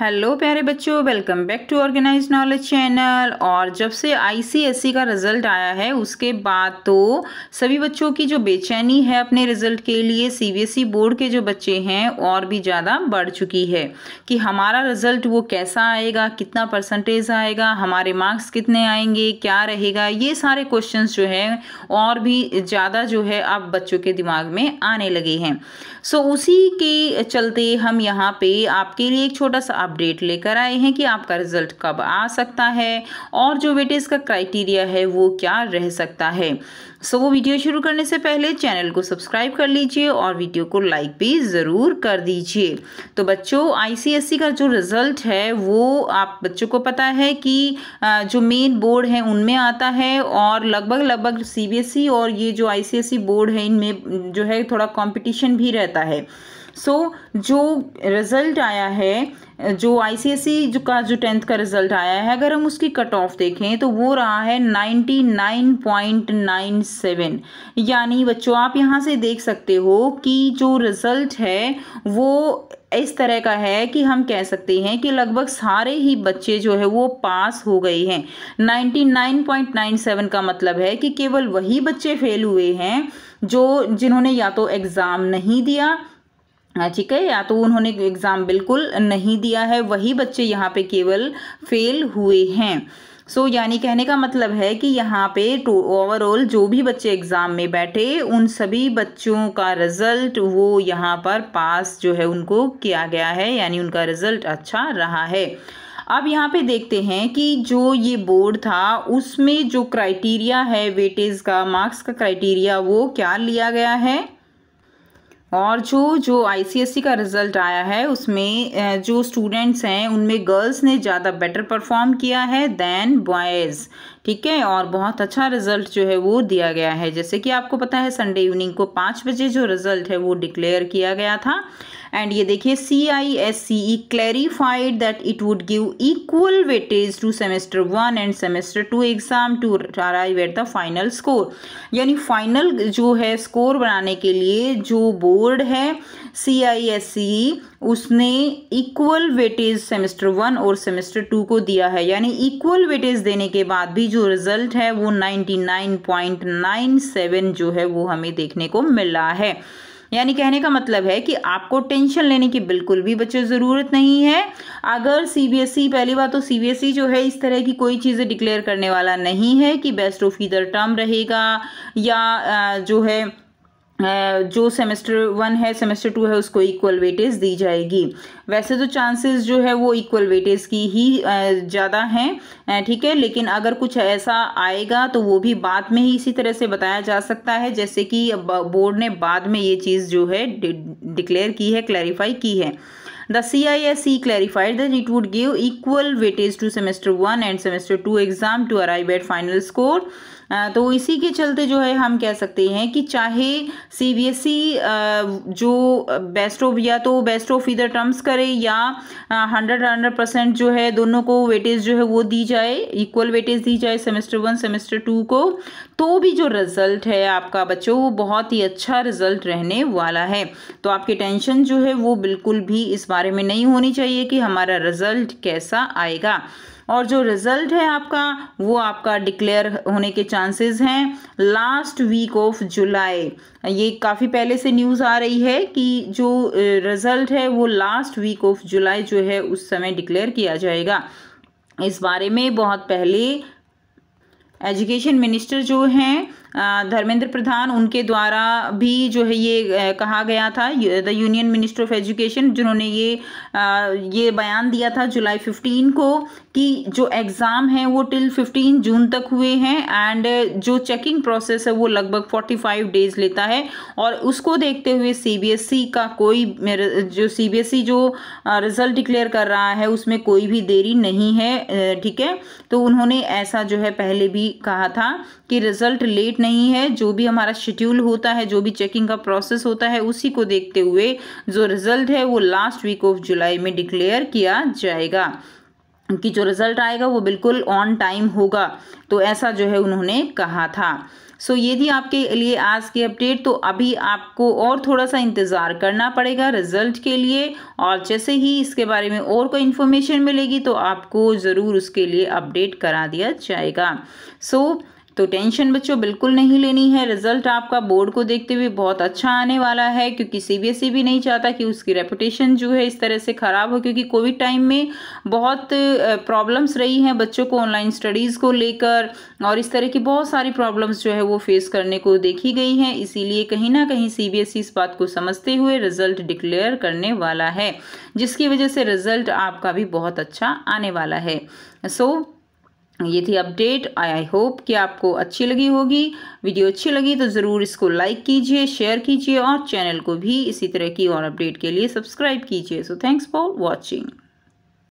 hello प्यारे बच्चों welcome back to organise knowledge channel और जब से आईसीएसई e का रिज़ल्ट आया है उसके बाद तो सभी बच्चों की जो बेचैनी है अपने रिज़ल्ट के लिए सीबीएसई बोर्ड e के जो बच्चे हैं और भी ज़्यादा बढ़ चुकी है कि हमारा रिज़ल्ट वो कैसा आएगा कितना परसेंटेज आएगा हमारे मार्क्स कितने आएंगे क्या रहेगा ये सारे क्वेश्चन जो है और भी ज़्यादा जो है अब बच्चों के दिमाग में आने लगे हैं सो उसी के चलते हम यहाँ पर आपके लिए एक छोटा सा अपडेट लेकर आए हैं कि आपका रिजल्ट कब आ सकता है और जो बेटे इसका क्राइटेरिया है वो क्या रह सकता है सो so, वो वीडियो शुरू करने से पहले चैनल को सब्सक्राइब कर लीजिए और वीडियो को लाइक भी ज़रूर कर दीजिए तो बच्चों आईसीएससी का जो रिज़ल्ट है वो आप बच्चों को पता है कि जो मेन बोर्ड है उनमें आता है और लगभग लगभग सीबीएसई e और ये जो आईसीएसई e बोर्ड है इनमें जो है थोड़ा कंपटीशन भी रहता है सो so, जो रिज़ल्ट आया है जो एस जो का जो टेंथ का रिज़ल्ट आया है अगर हम उसकी कट ऑफ देखें तो वो रहा है 99.97 यानी बच्चों आप यहाँ से देख सकते हो कि जो रिज़ल्ट है वो इस तरह का है कि हम कह सकते हैं कि लगभग सारे ही बच्चे जो है वो पास हो गए हैं 99.97 का मतलब है कि केवल वही बच्चे फेल हुए हैं जो जिन्होंने या तो एग्ज़ाम नहीं दिया हाँ, ठीक है या तो उन्होंने एग्ज़ाम बिल्कुल नहीं दिया है वही बच्चे यहाँ पे केवल फेल हुए हैं सो so, यानी कहने का मतलब है कि यहाँ पे ओवरऑल जो भी बच्चे एग्ज़ाम में बैठे उन सभी बच्चों का रिज़ल्ट वो यहाँ पर पास जो है उनको किया गया है यानी उनका रिज़ल्ट अच्छा रहा है अब यहाँ पे देखते हैं कि जो ये बोर्ड था उसमें जो क्राइटेरिया है वेटेज का मार्क्स का क्राइटेरिया वो क्या लिया गया है और जो जो आईसीएसई का रिज़ल्ट आया है उसमें जो स्टूडेंट्स हैं उनमें गर्ल्स ने ज़्यादा बेटर परफॉर्म किया है दैन बॉयज़ ठीक है और बहुत अच्छा रिज़ल्ट जो है वो दिया गया है जैसे कि आपको पता है संडे इवनिंग को पाँच बजे जो रिज़ल्ट है वो डिक्लेयर किया गया था एंड ये देखिए C I S C E clarified that it would give equal weightage to semester one and semester two exam to arrive at the final score यानी फाइनल जो है स्कोर बनाने के लिए जो बोर्ड है सी आई एस सी ई उसने equal weightage semester one और सेमेस्टर टू को दिया है यानी इक्वल वेटेज देने के बाद भी जो रिजल्ट है वो ninety nine point nine seven जो है वो हमें देखने को मिला है यानी कहने का मतलब है कि आपको टेंशन लेने की बिल्कुल भी बच्चों ज़रूरत नहीं है अगर सीबीएसई e, पहली बात तो सीबीएसई e जो है इस तरह की कोई चीज़ें डिक्लेयर करने वाला नहीं है कि बेस्ट ऑफ इधर टर्म रहेगा या जो है जो सेमेस्टर वन है सेमेस्टर टू है उसको इक्वल वेटेज दी जाएगी वैसे तो चांसेस जो है वो इक्वल वेटेज की ही ज़्यादा हैं ठीक है लेकिन अगर कुछ ऐसा आएगा तो वो भी बाद में ही इसी तरह से बताया जा सकता है जैसे कि बोर्ड ने बाद में ये चीज़ जो है डिक्लेयर की है क्लैरिफाई की है I S C clarified that it would give equal weightage to semester one and semester two exam to arrive at final score तो इसी के चलते जो है हम कह सकते हैं कि चाहे सीबीएसई e, जो बेस्ट ऑफ या तो बेस्ट ऑफ इधर टर्म्स करे या हंड्रेड हंड्रेड परसेंट जो है दोनों को वेटेज जो है वो दी जाए इक्वल वेटेज दी जाए सेमेस्टर वन सेमेस्टर टू को तो भी जो रिज़ल्ट है आपका बच्चों वो बहुत ही अच्छा रिज़ल्ट रहने वाला है तो आपकी टेंशन जो है वो बिल्कुल भी इस बारे में नहीं होनी चाहिए कि हमारा रिज़ल्ट कैसा आएगा और जो रिज़ल्ट है आपका वो आपका डिक्लेयर होने के चांस चांसेस हैं लास्ट वीक ऑफ जुलाई ये काफ़ी पहले से न्यूज़ आ रही है कि जो रिज़ल्ट है वो लास्ट वीक ऑफ जुलाई जो है उस समय डिक्लेयर किया जाएगा इस बारे में बहुत पहले एजुकेशन मिनिस्टर जो हैं धर्मेंद्र प्रधान उनके द्वारा भी जो है ये कहा गया था the union minister of education जिन्होंने ये ये बयान दिया था जुलाई फिफ्टीन को कि जो एग्ज़ाम है वो टिल फिफ्टीन जून तक हुए हैं एंड जो चेकिंग प्रोसेस है वो लगभग फोर्टी फाइव डेज लेता है और उसको देखते हुए सीबीएसई e का कोई जो सीबीएसई e जो रिज़ल्ट डिक्लेयर कर रहा है उसमें कोई भी देरी नहीं है ठीक है तो उन्होंने ऐसा जो है पहले भी कहा था कि रिज़ल्ट लेट नहीं नहीं है जो भी हमारा शेड्यूल होता है जो भी चेकिंग का प्रोसेस होता है उसी को देखते हुए जो रिजल्ट है वो लास्ट वीक ऑफ जुलाई में डिक्लेयर किया जाएगा कि जो रिज़ल्ट आएगा वो बिल्कुल ऑन टाइम होगा तो ऐसा जो है उन्होंने कहा था सो so, ये थी आपके लिए आज की अपडेट तो अभी आपको और थोड़ा सा इंतज़ार करना पड़ेगा रिजल्ट के लिए और जैसे ही इसके बारे में और कोई इन्फॉर्मेशन मिलेगी तो आपको ज़रूर उसके लिए अपडेट करा दिया जाएगा सो so, तो टेंशन बच्चों बिल्कुल नहीं लेनी है रिजल्ट आपका बोर्ड को देखते हुए बहुत अच्छा आने वाला है क्योंकि सीबीएसई e भी नहीं चाहता कि उसकी रेपुटेशन जो है इस तरह से ख़राब हो क्योंकि कोविड टाइम में बहुत प्रॉब्लम्स रही हैं बच्चों को ऑनलाइन स्टडीज़ को लेकर और इस तरह की बहुत सारी प्रॉब्लम्स जो है वो फेस करने को देखी गई हैं इसीलिए कहीं ना कहीं सी e इस बात को समझते हुए रिजल्ट डिक्लेयर करने वाला है जिसकी वजह से रिजल्ट आपका भी बहुत अच्छा आने वाला है सो so, ये थी अपडेट आई आई होप कि आपको अच्छी लगी होगी वीडियो अच्छी लगी तो ज़रूर इसको लाइक कीजिए शेयर कीजिए और चैनल को भी इसी तरह की और अपडेट के लिए सब्सक्राइब कीजिए सो थैंक्स फॉर वॉचिंग